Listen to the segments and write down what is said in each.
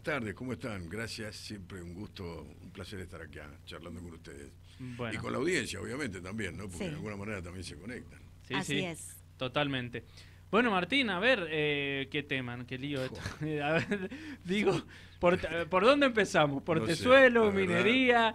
buenas tardes, ¿cómo están? Gracias, siempre un gusto, un placer estar acá charlando con ustedes. Y con la audiencia, obviamente, también, ¿no? Porque de alguna manera también se conectan. Así es. Totalmente. Bueno, Martín, a ver, eh, qué tema, qué lío esto. a ver, digo, por, dónde empezamos? ¿Por no minería?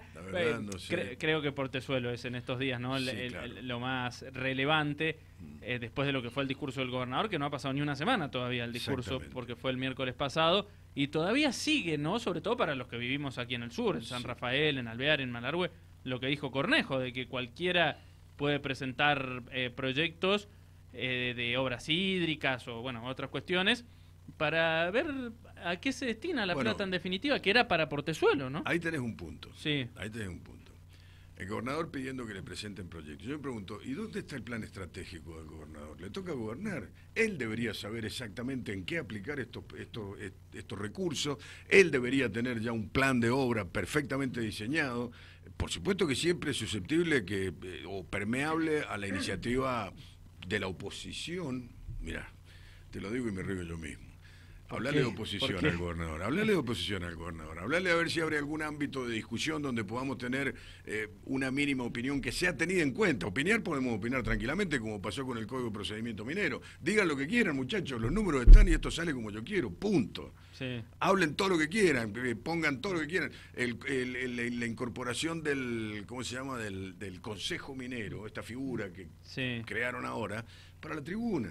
creo que por es en estos días, ¿no? lo más relevante, mm. eh, después de lo que fue el discurso del gobernador, que no ha pasado ni una semana todavía el discurso, porque fue el miércoles pasado y todavía sigue, ¿no? Sobre todo para los que vivimos aquí en el sur, en San Rafael, en Alvear, en Malargüe, lo que dijo Cornejo, de que cualquiera puede presentar eh, proyectos eh, de obras hídricas o, bueno, otras cuestiones, para ver a qué se destina la plata en definitiva, que era para portezuelo, ¿no? Ahí tenés un punto. Ahí tenés un punto. El gobernador pidiendo que le presenten proyectos. Yo me pregunto, ¿y dónde está el plan estratégico del gobernador? Le toca gobernar. Él debería saber exactamente en qué aplicar estos, estos, recursos. Él debería tener ya un plan de obra perfectamente diseñado. Por supuesto que siempre es susceptible que, eh, o permeable a la iniciativa de la oposición. Mirá, te lo digo y me río yo mismo. Hablarle de oposición al gobernador, hablarle de oposición al gobernador, hablarle a ver si abre algún ámbito de discusión donde podamos tener eh, una mínima opinión que sea tenida en cuenta. Opinar podemos opinar tranquilamente, como pasó con el Código de Procedimiento Minero. Digan lo que quieran, muchachos, los números están y esto sale como yo quiero, punto. Hablen todo lo que quieran, eh, pongan todo lo que quieran. la incorporación del, ¿cómo se llama?, del, Consejo Minero, esta figura que crearon ahora, para la tribuna.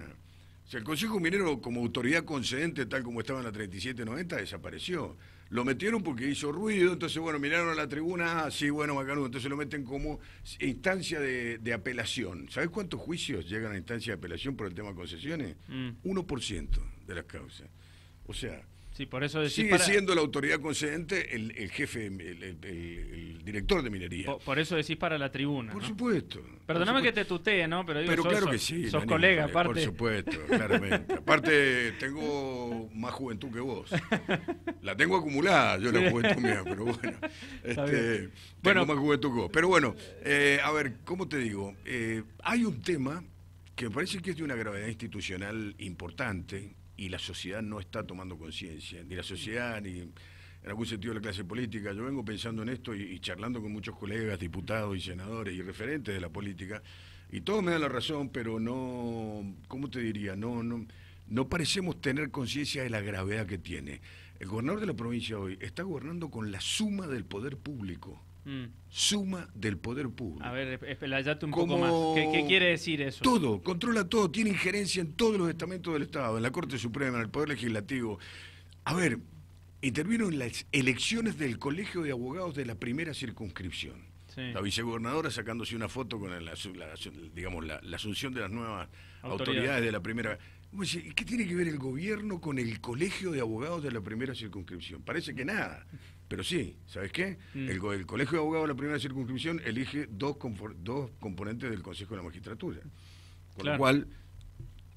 Si el Consejo Minero como autoridad concedente, tal como estaba en la 3790, desapareció. Lo metieron porque hizo ruido, entonces, bueno, miraron a la tribuna, así ah, sí, bueno, Macarudo, entonces lo meten como instancia de, apelación. ¿Sabes cuántos juicios llegan a instancia de apelación por el tema de concesiones? 1% mm. de las causas. O sea, Sí, por eso Sigue siendo la autoridad concedente el, jefe, el, director de minería. Por, eso decís para la tribuna. Por supuesto. Perdóname que te tutee, ¿no? Pero, digo, claro que sí. Sos colega, aparte. Por supuesto, claramente. aparte, tengo más juventud que vos. La tengo acumulada, yo la juventud mía, pero bueno. Este, tengo más juventud que vos. Pero bueno, eh, a ver, ¿cómo te digo? Eh, hay un tema que me parece que es de una gravedad institucional importante, y la sociedad no está tomando conciencia, ni la sociedad, ni en algún sentido la clase política. Yo vengo pensando en esto y, charlando con muchos colegas, diputados y senadores y referentes de la política, y todos me dan la razón, pero no, ¿cómo te diría? No, no, no parecemos tener conciencia de la gravedad que tiene. El gobernador de la provincia hoy está gobernando con la suma del poder público. Mm. Suma del poder público. A ver, explayate un poco más. ¿Qué, quiere decir eso? Todo, controla todo, tiene injerencia en todos los estamentos del Estado, en la Corte Suprema, en el Poder Legislativo. A ver, intervino en las elecciones del Colegio de Abogados de la primera circunscripción. La vicegobernadora sacándose una foto con la, digamos, la, asunción de las nuevas autoridades, autoridades de la primera. ¿Qué tiene que ver el gobierno con el colegio de abogados de la primera circunscripción? Parece que nada. Pero sí, ¿sabes qué? Mm. El, Colegio de Abogados de la Primera Circunscripción elige dos, componentes del Consejo de la Magistratura. Con lo cual,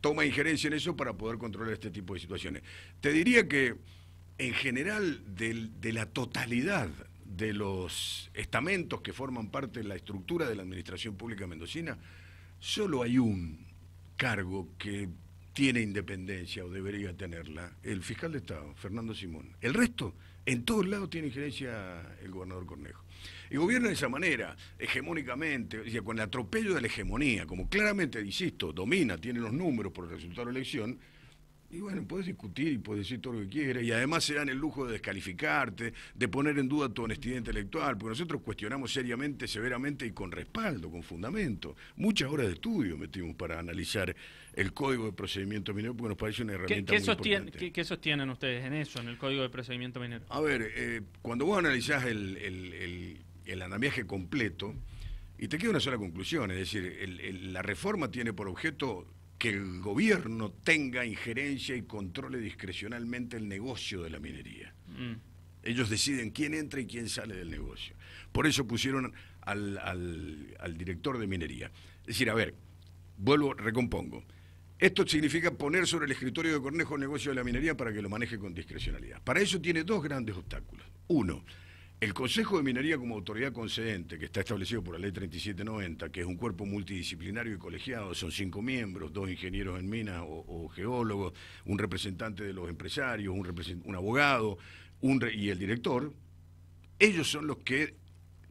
toma injerencia en eso para poder controlar este tipo de situaciones. Te diría que, en general, de la totalidad de los estamentos que forman parte de la estructura de la Administración Pública Mendocina, solo hay un cargo que tiene independencia o debería tenerla, el fiscal de Estado, Fernando Simón. El resto en todos lados tiene injerencia el gobernador Cornejo. Y gobierna de esa manera, hegemónicamente, con el atropello de la hegemonía, como claramente, insisto, domina, tiene los números por el resultado de la elección, y bueno, puedes discutir y puedes decir todo lo que quieras. Y además se dan el lujo de descalificarte, de poner en duda tu honestidad intelectual, porque nosotros cuestionamos seriamente, severamente y con respaldo, con fundamento. Muchas horas de estudio metimos para analizar el código de procedimiento minero, porque nos parece una herramienta ¿Qué, qué ¿qué, sostienen ustedes en eso, en el código de procedimiento minero? A ver, eh, cuando vos analizás el, el, el andamiaje completo, y te queda una sola conclusión, es decir, la reforma tiene por objeto que el gobierno tenga injerencia y controle discrecionalmente el negocio de la minería. Mm. Ellos deciden quién entra y quién sale del negocio. Por eso pusieron al, al, al director de minería. Es decir, a ver, vuelvo, recompongo. Esto significa poner sobre el escritorio de Cornejo el negocio de la minería para que lo maneje con discrecionalidad. Para eso tiene dos grandes obstáculos. Uno, el Consejo de Minería como autoridad concedente, que está establecido por la Ley 3790, que es un cuerpo multidisciplinario y colegiado, son cinco miembros, dos ingenieros en minas o, geólogos, un representante de los empresarios, un, abogado y el director, ellos son los que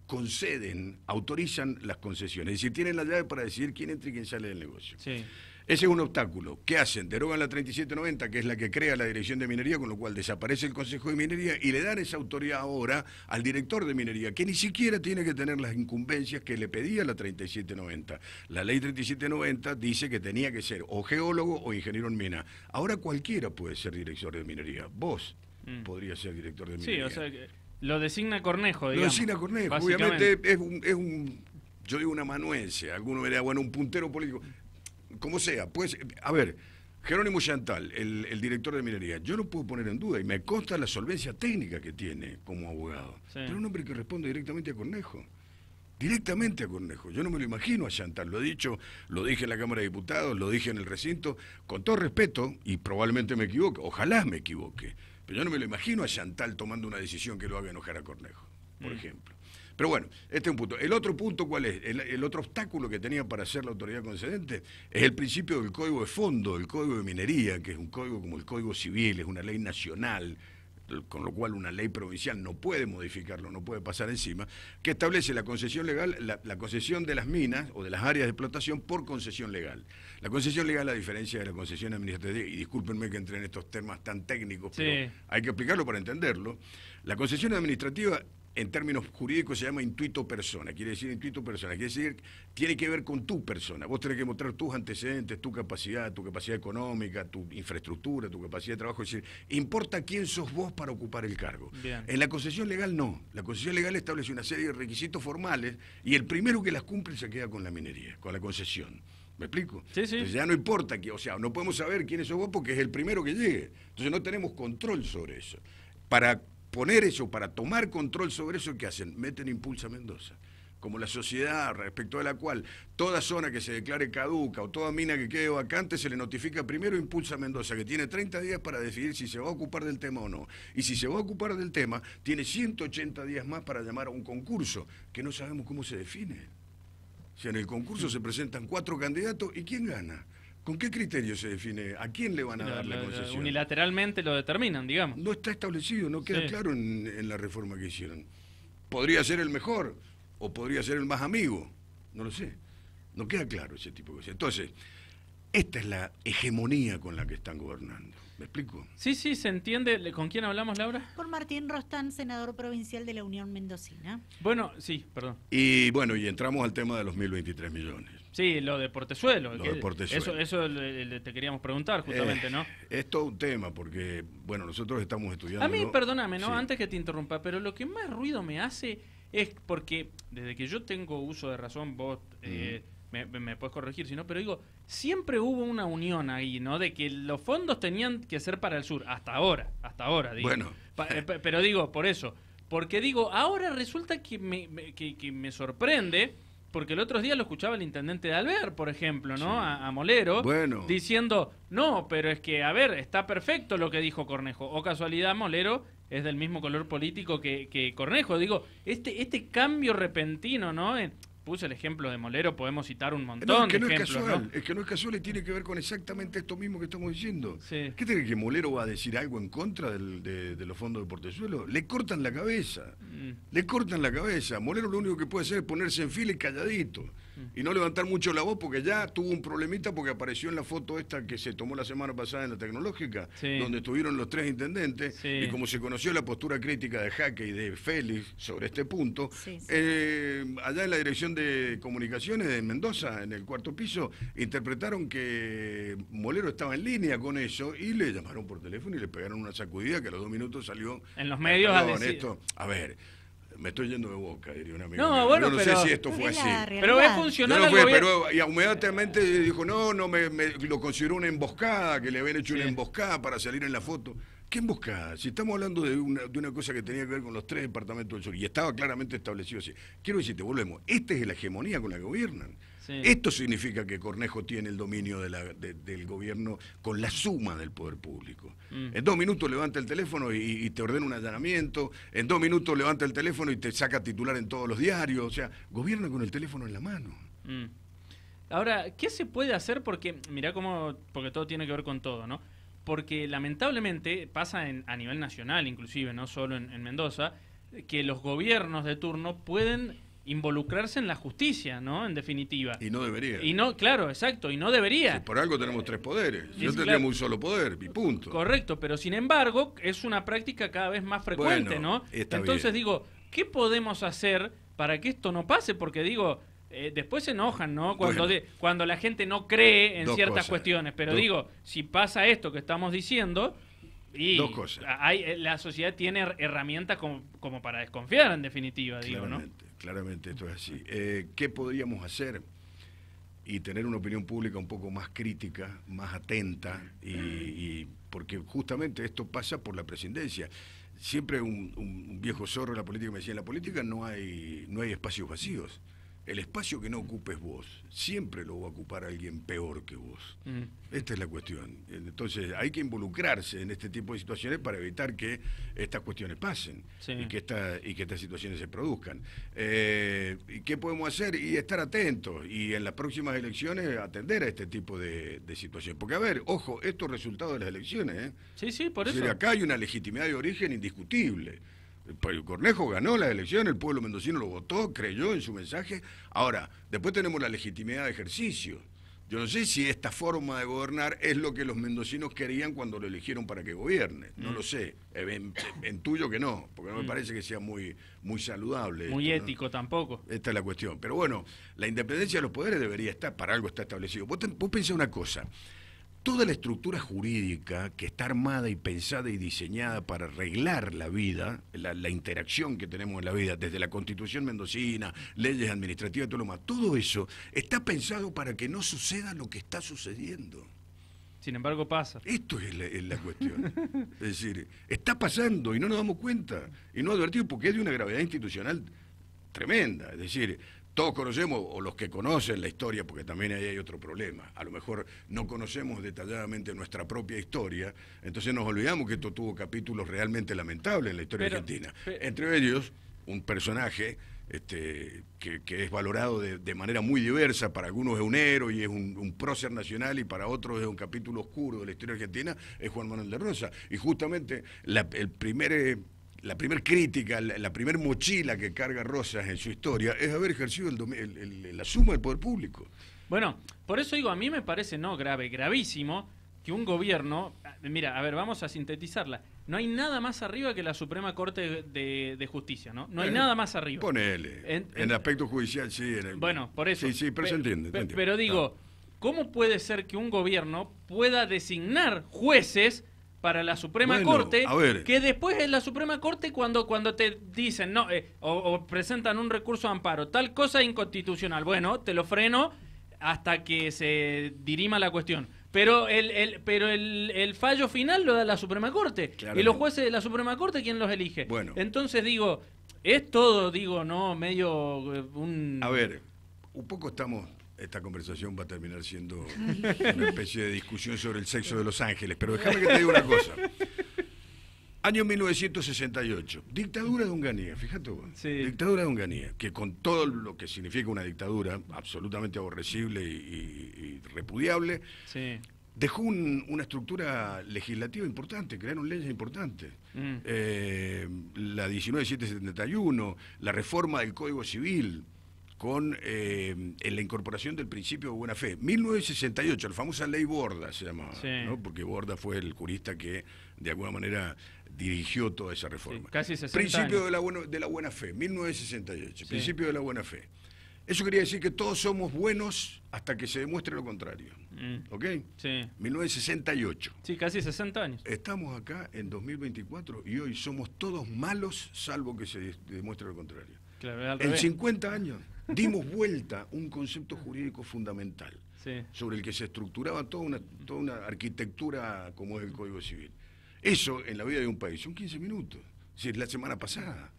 conceden, autorizan las concesiones, es decir, tienen la llave para decidir quién entra y quién sale del negocio. Sí. Ese es un obstáculo. ¿Qué hacen? Derogan la 3790, que es la que crea la Dirección de Minería, con lo cual desaparece el Consejo de Minería y le dan esa autoridad ahora al director de Minería, que ni siquiera tiene que tener las incumbencias que le pedía la 3790. La ley 3790 dice que tenía que ser o geólogo o ingeniero en mina. Ahora cualquiera puede ser director de minería. Vos mm. podrías ser director de minería. Sí, o sea, lo designa Cornejo, digamos. Lo designa Cornejo. Obviamente es un, es un yo digo una amanuense, alguno me dirá, bueno, un puntero político como sea, pues, a ver, Jerónimo Chantal, el, director de minería, yo no puedo poner en duda, y me consta la solvencia técnica que tiene como abogado, pero un hombre que responde directamente a Cornejo. Directamente a Cornejo. Yo no me lo imagino a Chantal. Lo he dicho, lo dije en la Cámara de Diputados, lo dije en el recinto, con todo respeto, y probablemente me equivoque, ojalá me equivoque, pero yo no me lo imagino a Chantal tomando una decisión que lo haga enojar a Cornejo, por mm. ejemplo. Pero bueno, este es un punto. El otro punto, ¿cuál es? El, otro obstáculo que tenía para hacer la autoridad concedente es el principio del Código de Fondo, el Código de Minería, que es un código como el Código Civil, es una ley nacional, con lo cual una ley provincial no puede modificarlo, no puede pasar encima, que establece la concesión legal, la, concesión de las minas o de las áreas de explotación por concesión legal. La concesión legal, a diferencia de la concesión administrativa, y discúlpenme que entre en estos temas tan técnicos, pero hay que explicarlo para entenderlo, la concesión administrativa en términos jurídicos se llama intuito persona, quiere decir intuito persona, quiere decir, tiene que ver con tu persona. Vos tenés que mostrar tus antecedentes, tu capacidad, tu capacidad económica, tu infraestructura, tu capacidad de trabajo. Es decir, importa quién sos vos para ocupar el cargo. En la concesión legal no. La concesión legal establece una serie de requisitos formales y el primero que las cumple se queda con la minería, con la concesión. ¿Me explico? Sí, sí. ya no importa, que, o sea, no podemos saber quiénes sos vos porque es el primero que llegue. Entonces no tenemos control sobre eso. Para poner eso, para tomar control sobre eso, ¿qué hacen? Meten impulsa Mendoza como la sociedad respecto a la cual toda zona que se declare caduca o toda mina que quede vacante se le notifica primero Impulsa Mendoza, que tiene 30 días para decidir si se va a ocupar del tema o no. Y si se va a ocupar del tema, tiene 180 días más para llamar a un concurso, que no sabemos cómo se define. si en el concurso se presentan cuatro candidatos y ¿quién gana? ¿Con qué criterio se define? ¿A quién le van a dar la concesión? unilateralmente lo determinan, digamos. No está establecido, no queda claro en, en, la reforma que hicieron. Podría ser el mejor o podría ser el más amigo, no lo sé. No queda claro ese tipo de cosas. Entonces, esta es la hegemonía con la que están gobernando. ¿Me explico? Sí, sí, se entiende. ¿Con quién hablamos, Laura? Con Martín Rostán, senador provincial de la Unión Mendocina. Bueno, sí, perdón. Y bueno, y entramos al tema de los 1.023 millones. Sí, lo de Portezuelo. Lo Eso, eso te queríamos preguntar justamente, eh, ¿no? Es todo un tema porque, bueno, nosotros estamos estudiando. A mí, perdóname, ¿no? Antes que te interrumpa, pero lo que más ruido me hace es porque desde que yo tengo uso de razón, vos. Eh, me, me puedes corregir si no, pero digo, siempre hubo una unión ahí, ¿no? De que los fondos tenían que ser para el sur, hasta ahora, hasta ahora, digo. Bueno. Eh, pero digo, por eso, porque digo, ahora resulta que me, que me sorprende porque el otro día lo escuchaba el intendente de Albert, por ejemplo, ¿no? A, Molero, bueno. diciendo, no, pero es que, a ver, está perfecto lo que dijo Cornejo. O casualidad, Molero es del mismo color político que, que Cornejo. Digo, este, este cambio repentino, ¿no? puse el ejemplo de Molero, podemos citar un montón no, es que de no Es, casual, es que no es casual y tiene que ver con exactamente esto mismo que estamos diciendo. Sí. ¿Qué tiene que Molero va a decir algo en contra de, los fondos de portezuelo? Le cortan la cabeza. Mm. Le cortan la cabeza. Molero lo único que puede hacer es ponerse en fila y calladito y no levantar mucho la voz porque ya tuvo un problemita porque apareció en la foto esta que se tomó la semana pasada en la tecnológica, donde estuvieron los tres intendentes y como se conoció la postura crítica de Jaque y de Félix sobre este punto, eh, allá en la dirección de comunicaciones de Mendoza, en el cuarto piso, interpretaron que Molero estaba en línea con eso y le llamaron por teléfono y le pegaron una sacudida que a los dos minutos salió... En los medios... Ah, a decir... esto, a ver me estoy yendo de boca, diría un amigo. No, bueno, no sé si esto fue así. Pero es funcional. y inmediatamente dijo, no, no, me, lo consideró una emboscada, que le habían hecho una emboscada para salir en la foto. ¿Qué emboscada? Si estamos hablando de de una cosa que tenía que ver con los tres departamentos del sur, y estaba claramente establecido así. Quiero decirte, volvemos, esta es la hegemonía con la que gobiernan. Esto significa que Cornejo tiene el dominio del gobierno con la suma del poder público. Mm. En dos minutos levanta el teléfono y, te ordena un allanamiento, en dos minutos levanta el teléfono y te saca titular en todos los diarios, o sea, gobierna con el teléfono en la mano. Mm. Ahora, ¿qué se puede hacer? Porque, mirá cómo, porque todo tiene que ver con todo, ¿no? Porque lamentablemente pasa a nivel nacional, inclusive, no solo en Mendoza, que los gobiernos de turno pueden involucrarse en la justicia, ¿no? En definitiva. Y no debería. Y no, claro, exacto, y no debería. por algo tenemos tres poderes. Yo tendría un solo poder, mi punto. Correcto, pero sin embargo, es una práctica cada vez más frecuente, ¿no? Entonces digo, ¿qué podemos hacer para que esto no pase? Porque digo, eh, después se enojan, ¿no? Cuando, cuando la gente no cree en ciertas cuestiones. Pero digo, si pasa esto que estamos diciendo, y dos cosas. Hay, eh, la sociedad tiene herramientas como, para desconfiar, en definitiva, digo, ¿no? Claramente esto es así. Eh, ¿Qué podríamos hacer? Y tener una opinión pública un poco más crítica, más atenta, y, porque justamente esto pasa por la presidencia. Siempre un, viejo zorro de la política me decía, en la política no hay, no hay espacios vacíos el espacio que no ocupes vos, siempre lo va a ocupar alguien peor que vos. Mm. Esta es la cuestión. Entonces hay que involucrarse en este tipo de situaciones para evitar que estas cuestiones pasen y, que y que estas situaciones se produzcan. Eh, ¿y ¿Qué podemos hacer? Y estar atentos y en las próximas elecciones atender a este tipo de, situaciones. Porque a ver, ojo, estos resultados de las elecciones. ¿eh? Sí, sí, por eso. acá hay una legitimidad de origen indiscutible. El pues, Cornejo ganó la elección, el pueblo mendocino lo votó, creyó en su mensaje. Ahora, después tenemos la legitimidad de ejercicio. Yo no sé si esta forma de gobernar es lo que los mendocinos querían cuando lo eligieron para que gobierne. No mm. lo sé. tuyo que no, porque no me mm. parece que sea muy, muy saludable. Muy ético tampoco. Esta es la cuestión. Pero bueno, la independencia de los poderes debería estar, para algo está establecido. Vos, te, una cosa toda la estructura jurídica que está armada y pensada y diseñada para arreglar la vida, la, interacción que tenemos en la vida, desde la constitución mendocina, leyes administrativas, todo lo más, todo eso está pensado para que no suceda lo que está sucediendo. Sin embargo, pasa. Esto es la, la cuestión. es decir, está pasando y no nos damos cuenta. Y no advertimos porque es de una gravedad institucional tremenda. Es decir, todos conocemos, o los que conocen la historia, porque también ahí hay otro problema, a lo mejor no conocemos detalladamente nuestra propia historia, entonces nos olvidamos que esto tuvo capítulos realmente lamentables en la historia argentina. Entre ellos, un personaje este, que, es valorado de, manera muy diversa, para algunos es un héroe y es un, prócer nacional y para otros es un capítulo oscuro de la historia argentina, es Juan Manuel de Rosa. Y justamente el primer eh, la primera crítica, la, primer mochila que carga Rosas en su historia es haber ejercido el, la suma del poder público. Bueno, por eso digo, a mí me parece no grave, gravísimo que un gobierno, mira, a ver, vamos a sintetizarla. No hay nada más arriba que la Suprema Corte de, Justicia, ¿no? No hay eh, nada más arriba. Ponele. En, el aspecto judicial, sí. bueno, por eso. Sí, sí, pero se entiende. pero digo, ¿cómo puede ser que un gobierno pueda designar jueces para la Suprema Corte, que después es la Suprema Corte cuando, cuando te dicen no eh, o, presentan un recurso de amparo, tal cosa inconstitucional, bueno, te lo freno hasta que se dirima la cuestión. Pero el, pero el, fallo final lo da la Suprema Corte. y los jueces de la Suprema Corte, ¿quién los elige? Bueno. Entonces digo, es todo, digo, ¿no? Medio eh, un... A ver, un poco estamos esta conversación va a terminar siendo una especie de discusión sobre el sexo de los ángeles, pero déjame que te diga una cosa. Año 1968, dictadura de Unganía, fíjate vos, dictadura de Unganía, que con todo lo que significa una dictadura absolutamente aborrecible y, repudiable, dejó una estructura legislativa importante, crearon leyes importantes. Mm. Eh, la 1971 la reforma del Código Civil, con eh, la incorporación del principio de buena fe. 1968, la famosa ley Borda se llamaba, porque Borda fue el jurista que de alguna manera dirigió toda esa reforma. casi 60 principio De, la de la buena fe, 1968, principio de la buena fe. Eso quería decir que todos somos buenos hasta que se demuestre lo contrario. Mm. ¿Ok? Sí. 1968. Sí, casi 60 años. Estamos acá en 2024 y hoy somos todos malos salvo que se demuestre lo contrario. en 50 años dimos vuelta un concepto jurídico fundamental sobre el que se estructuraba toda una, toda una arquitectura como es el Código Civil. Eso en la vida de un país son 15 minutos. Es decir, la semana pasada.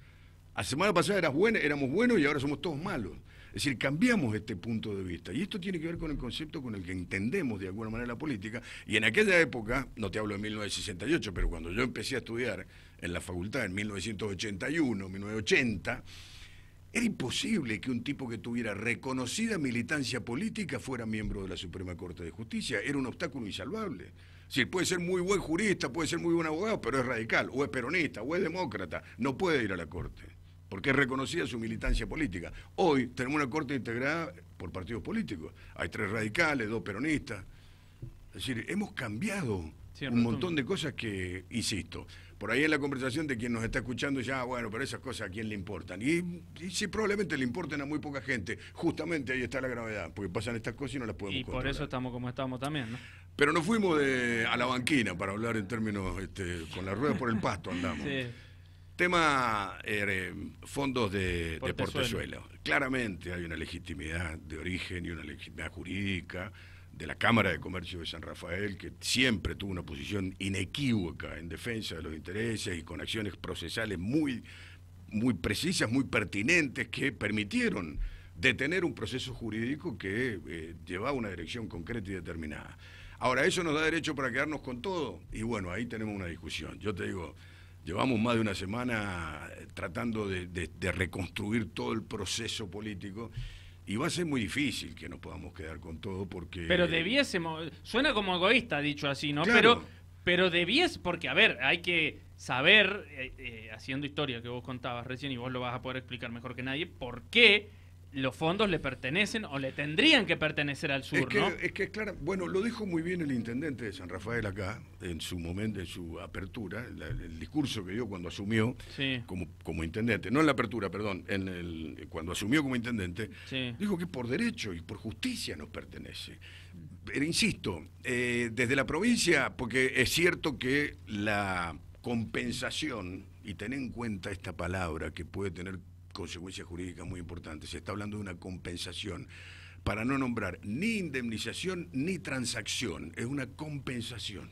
La semana pasada buena, éramos buenos y ahora somos todos malos. Es decir, cambiamos este punto de vista. Y esto tiene que ver con el concepto con el que entendemos de alguna manera la política. Y en aquella época, no te hablo de 1968, pero cuando yo empecé a estudiar en la facultad en 1981, 1980, era imposible que un tipo que tuviera reconocida militancia política fuera miembro de la Suprema Corte de Justicia. Era un obstáculo insalvable. puede ser muy buen jurista, puede ser muy buen abogado, pero es radical, o es peronista, o es demócrata, no puede ir a la Corte, porque es reconocida su militancia política. Hoy tenemos una Corte integrada por partidos políticos. Hay tres radicales, dos peronistas. Es decir, hemos cambiado un montón de cosas que, insisto, por ahí en la conversación de quien nos está escuchando ya, bueno, pero esas cosas a quién le importan. Y, y sí, probablemente le importen a muy poca gente. Justamente ahí está la gravedad, porque pasan estas cosas y no las podemos Y por eso estamos como estamos también, ¿no? Pero nos fuimos a la banquina, para hablar en términos, este, con la rueda por el pasto andamos. Tema er, eh, fondos de, Claramente hay una legitimidad de origen y una legitimidad jurídica de la Cámara de Comercio de San Rafael, que siempre tuvo una posición inequívoca en defensa de los intereses y con acciones procesales muy, muy precisas, muy pertinentes, que permitieron detener un proceso jurídico que eh, llevaba una dirección concreta y determinada. Ahora, eso nos da derecho para quedarnos con todo, y bueno, ahí tenemos una discusión. Yo te digo, llevamos más de una semana eh, tratando de reconstruir todo el proceso político y va a ser muy difícil que nos podamos quedar con todo porque... Pero debiésemos, suena como egoísta dicho así, ¿no? Pero, pero porque a ver, hay que saber, eh, eh, haciendo historia que vos contabas recién y vos lo vas a poder explicar mejor que nadie, por qué los fondos le pertenecen o le tendrían que pertenecer al sur, es que, Es claro, bueno, lo dijo muy bien el intendente de San Rafael acá, en su momento, en su apertura, el discurso que dio cuando asumió como, como intendente, no en la apertura, perdón, en el, cuando asumió como intendente, dijo que por derecho y por justicia nos pertenece. Pero insisto, eh, desde la provincia, porque es cierto que la compensación, y ten en cuenta esta palabra que puede tener consecuencias jurídicas muy importantes. Se está hablando de una compensación para no nombrar ni indemnización ni transacción, es una compensación.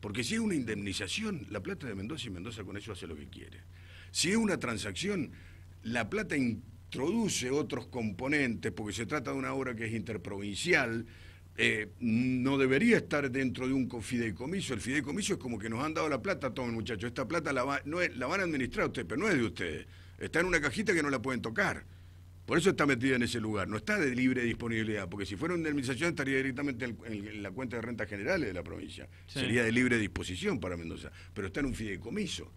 Porque si es una indemnización, la plata de Mendoza y Mendoza con eso hace lo que quiere. Si es una transacción, la plata introduce otros componentes, porque se trata de una obra que es interprovincial, eh, no debería estar dentro de un fideicomiso. El fideicomiso es como que nos han dado la plata, tomen muchachos, esta plata no la van a administrar ustedes, pero no es de ustedes. Está en una cajita que no la pueden tocar. Por eso está metida en ese lugar, no está de libre disponibilidad, porque si fuera una administración estaría directamente en, la cuenta de rentas generales de la provincia. Sería de libre disposición para Mendoza, pero está en un fideicomiso.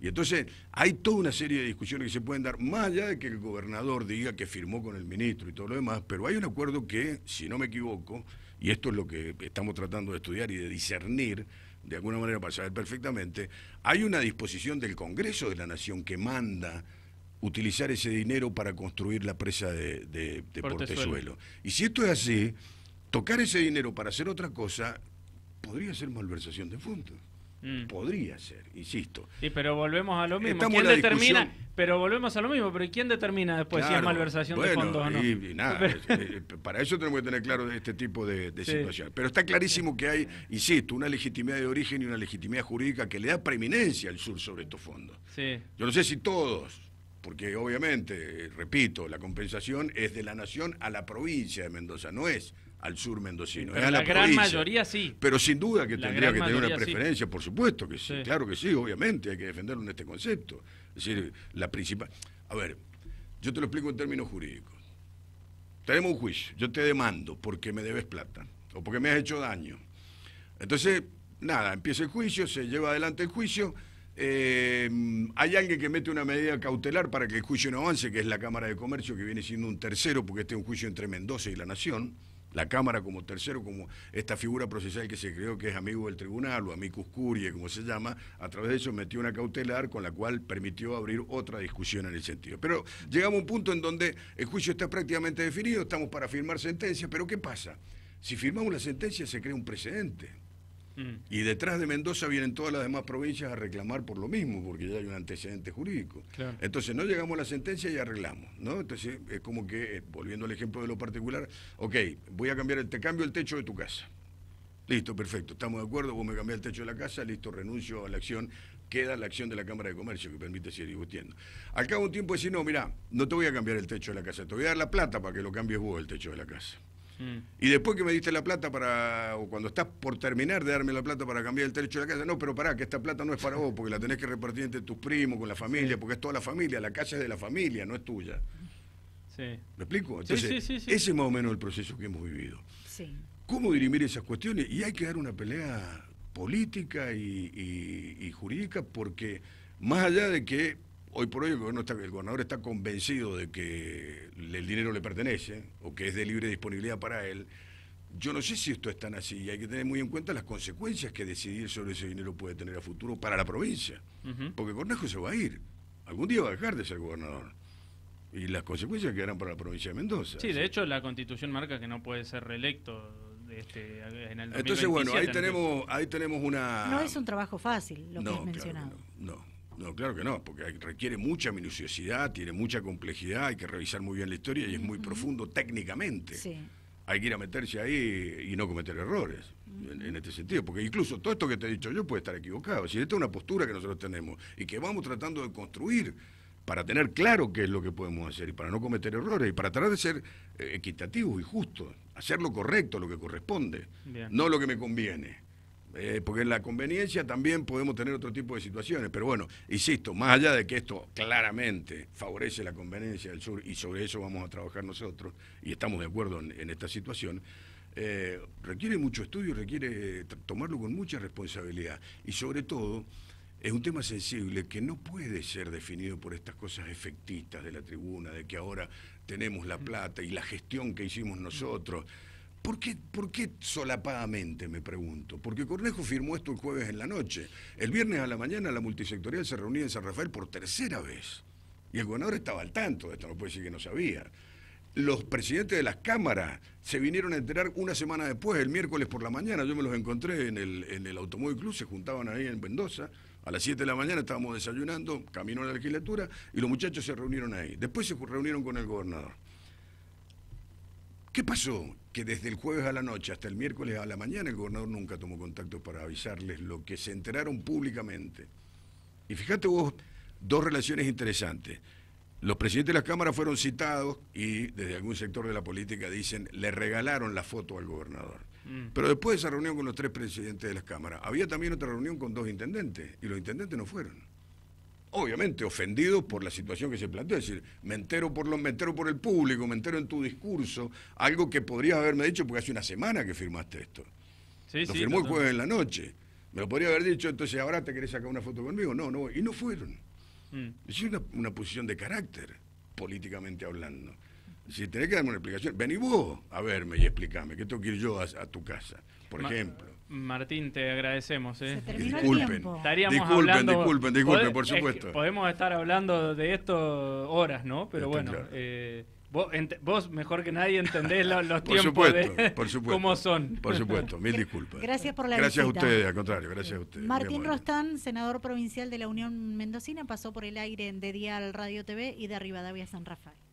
Y entonces hay toda una serie de discusiones que se pueden dar, más allá de que el gobernador diga que firmó con el ministro y todo lo demás, pero hay un acuerdo que, si no me equivoco, y esto es lo que estamos tratando de estudiar y de discernir, de alguna manera para saber perfectamente, hay una disposición del Congreso de la Nación que manda utilizar ese dinero para construir la presa de, de, de Y si esto es así, tocar ese dinero para hacer otra cosa podría ser malversación de fondos. Mm. Podría ser, insisto. Sí, pero volvemos a lo mismo. ¿Quién determina? Pero volvemos a lo mismo, pero ¿quién determina después si es malversación de fondos o no? nada, eh, eh, para eso tenemos que tener claro este tipo de, situaciones. Pero está clarísimo que hay, insisto, una legitimidad de origen y una legitimidad jurídica que le da preeminencia al sur sobre estos fondos. Yo no sé si todos, porque obviamente, eh, repito, la compensación es de la nación a la provincia de Mendoza, no es al sur mendocino. es a la, gran mayoría sí. Pero sin duda que tendría que tener una preferencia, por supuesto que sí, claro que sí, obviamente, hay que defenderlo en este concepto. Es decir, la principal... A ver, yo te lo explico en términos jurídicos. Tenemos un juicio, yo te demando porque me debes plata o porque me has hecho daño. Entonces, nada, empieza el juicio, se lleva adelante el juicio Em, hay alguien que mete una medida cautelar para que el juicio no avance, que es la Cámara de Comercio, que viene siendo un tercero, porque este es un juicio entre Mendoza y la Nación. La Cámara como tercero, como esta figura procesal que se creó que es amigo del tribunal o amicus curie, como se llama, a través de eso metió una cautelar con la cual permitió abrir otra discusión en el sentido. Pero llegamos a un punto en donde el juicio está prácticamente definido, estamos para firmar sentencia, pero ¿qué pasa? Si firmamos la sentencia se crea un precedente Mm. Y detrás de Mendoza vienen todas las demás provincias a reclamar por lo mismo, porque ya hay un antecedente jurídico. Entonces no llegamos a la sentencia y arreglamos, ¿no? Entonces es como que, eh, volviendo al ejemplo de lo particular, ok, voy a cambiar, el, te cambio el techo de tu casa. Listo, perfecto, estamos de acuerdo, vos me cambiás el techo de la casa, listo, renuncio a la acción, queda la acción de la Cámara de Comercio que permite seguir discutiendo. Al cabo un tiempo decir, no, mira, no te voy a cambiar el techo de la casa, te voy a dar la plata para que lo cambies vos el techo de la casa. Mm. Y después que me diste la plata para, o cuando estás por terminar de darme la plata para cambiar el techo de la casa, no, pero pará, que esta plata no es para vos, porque la tenés que repartir entre tus primos, con la familia, porque es toda la familia, la casa es de la familia, no es tuya. Sí. ¿Me explico? Entonces, ese es más o menos el proceso que hemos vivido. ¿Cómo dirimir esas cuestiones? Y hay que dar una pelea política y jurídica, porque más allá de que Hoy por hoy el, el gobernador está convencido de que el dinero le pertenece o que es de libre disponibilidad para él. Yo no sé si esto es tan así y hay que tener muy en cuenta las consecuencias que decidir sobre ese dinero puede tener a futuro para la provincia. Porque Cornejo se va a ir. Algún día va a dejar de ser gobernador. Y las consecuencias quedarán para la provincia de Mendoza. Sí, de hecho la constitución marca que no puede ser reelecto. Este, en el Entonces, bueno, ahí tenemos, ahí tenemos una... No es un trabajo fácil lo que has mencionado. no. No, claro que no, porque requiere mucha minuciosidad, tiene mucha complejidad, hay que revisar muy bien la historia y es muy profundo técnicamente. Hay que ir a meterse ahí y no cometer errores en, este sentido, porque incluso todo esto que te he dicho yo puede estar equivocado. Si esta es una postura que nosotros tenemos y que vamos tratando de construir para tener claro qué es lo que podemos hacer y para no cometer errores y para tratar de ser eh, equitativos y justos, hacer lo correcto, lo que corresponde, no lo que me conviene. Eh, porque en la conveniencia también podemos tener otro tipo de situaciones. Pero bueno, insisto, más allá de que esto claramente favorece la conveniencia del sur y sobre eso vamos a trabajar nosotros y estamos de acuerdo en, esta situación, eh, requiere mucho estudio, requiere eh, tomarlo con mucha responsabilidad y sobre todo... Es un tema sensible que no puede ser definido por estas cosas efectistas de la tribuna, de que ahora tenemos la mm. plata y la gestión que hicimos nosotros. ¿Por qué, solapadamente, me pregunto? Porque Cornejo firmó esto el jueves en la noche. El viernes a la mañana la multisectorial se reunía en San Rafael por tercera vez. Y el gobernador estaba al tanto de esto, no puede decir que no sabía. Los presidentes de las cámaras se vinieron a enterar una semana después, el miércoles por la mañana. Yo me los encontré en el, Automóvil Club, se juntaban ahí en Mendoza. A las 7 de la mañana estábamos desayunando, camino a la legislatura, y los muchachos se reunieron ahí. Después se reunieron con el gobernador. ¿Qué pasó? que desde el jueves a la noche hasta el miércoles a la mañana el gobernador nunca tomó contacto para avisarles lo que se enteraron públicamente. Y fíjate vos, dos relaciones interesantes. Los presidentes de las cámaras fueron citados y desde algún sector de la política dicen, le regalaron la foto al gobernador. Mm. Pero después de esa reunión con los tres presidentes de las cámaras, había también otra reunión con dos intendentes y los intendentes no fueron obviamente ofendido por la situación que se planteó. Es decir, me entero por los, me entero por el público, me entero en tu discurso, algo que podrías haberme dicho porque hace una semana que firmaste esto. lo firmó el jueves en la noche. Me lo podría haber dicho, entonces ahora te querés sacar una foto conmigo. No, no, y no fueron. Mm. Es una, posición de carácter, políticamente hablando. Si tenés que darme una explicación, vení vos a verme y explícame, que tengo que ir yo a, tu casa, por ejemplo. Martín, te agradecemos. ¿eh? disculpen, Estaríamos disculpen, disculpen, disculpen, por supuesto. podemos estar hablando de esto horas, ¿no? Pero este, bueno, eh, vos, vos, mejor que nadie entendés los, tiempos por supuesto, cómo son. Por supuesto, mil disculpas. Gracias por la Gracias a ustedes, al contrario, gracias a ustedes. Martín Rostán, senador provincial de la Unión Mendocina, pasó por el aire en De Día al Radio TV y de Rivadavia San Rafael.